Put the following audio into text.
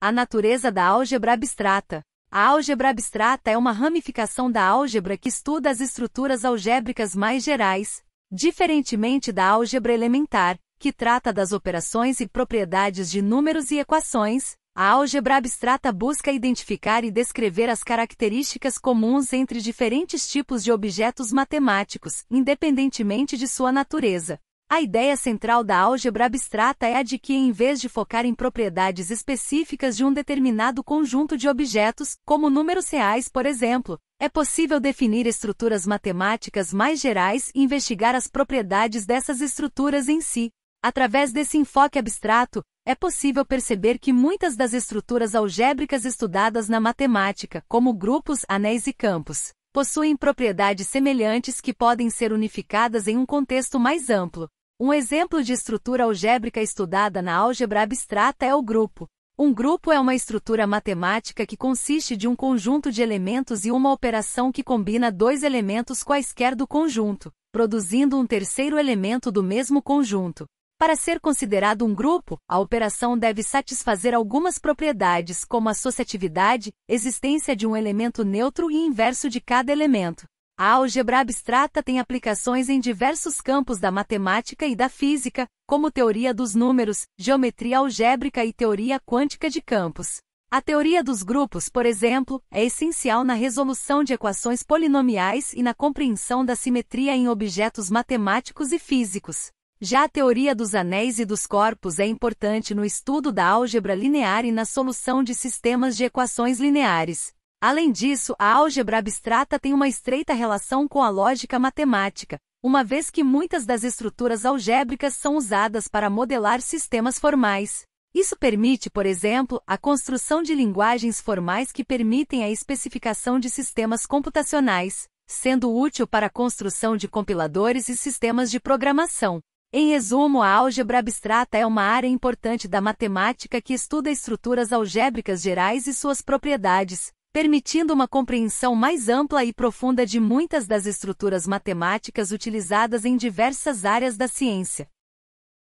A natureza da álgebra abstrata. A álgebra abstrata é uma ramificação da álgebra que estuda as estruturas algébricas mais gerais, diferentemente da álgebra elementar, que trata das operações e propriedades de números e equações. A álgebra abstrata busca identificar e descrever as características comuns entre diferentes tipos de objetos matemáticos, independentemente de sua natureza. A ideia central da álgebra abstrata é a de que, em vez de focar em propriedades específicas de um determinado conjunto de objetos, como números reais, por exemplo, é possível definir estruturas matemáticas mais gerais e investigar as propriedades dessas estruturas em si. Através desse enfoque abstrato, é possível perceber que muitas das estruturas algébricas estudadas na matemática, como grupos, anéis e campos, possuem propriedades semelhantes que podem ser unificadas em um contexto mais amplo. Um exemplo de estrutura algébrica estudada na álgebra abstrata é o grupo. Um grupo é uma estrutura matemática que consiste de um conjunto de elementos e uma operação que combina dois elementos quaisquer do conjunto, produzindo um terceiro elemento do mesmo conjunto. Para ser considerado um grupo, a operação deve satisfazer algumas propriedades, como associatividade, existência de um elemento neutro e inverso de cada elemento. A álgebra abstrata tem aplicações em diversos campos da matemática e da física, como teoria dos números, geometria algébrica e teoria quântica de campos. A teoria dos grupos, por exemplo, é essencial na resolução de equações polinomiais e na compreensão da simetria em objetos matemáticos e físicos. Já a teoria dos anéis e dos corpos é importante no estudo da álgebra linear e na solução de sistemas de equações lineares. Além disso, a álgebra abstrata tem uma estreita relação com a lógica matemática, uma vez que muitas das estruturas algébricas são usadas para modelar sistemas formais. Isso permite, por exemplo, a construção de linguagens formais que permitem a especificação de sistemas computacionais, sendo útil para a construção de compiladores e sistemas de programação. Em resumo, a álgebra abstrata é uma área importante da matemática que estuda estruturas algébricas gerais e suas propriedades, permitindo uma compreensão mais ampla e profunda de muitas das estruturas matemáticas utilizadas em diversas áreas da ciência.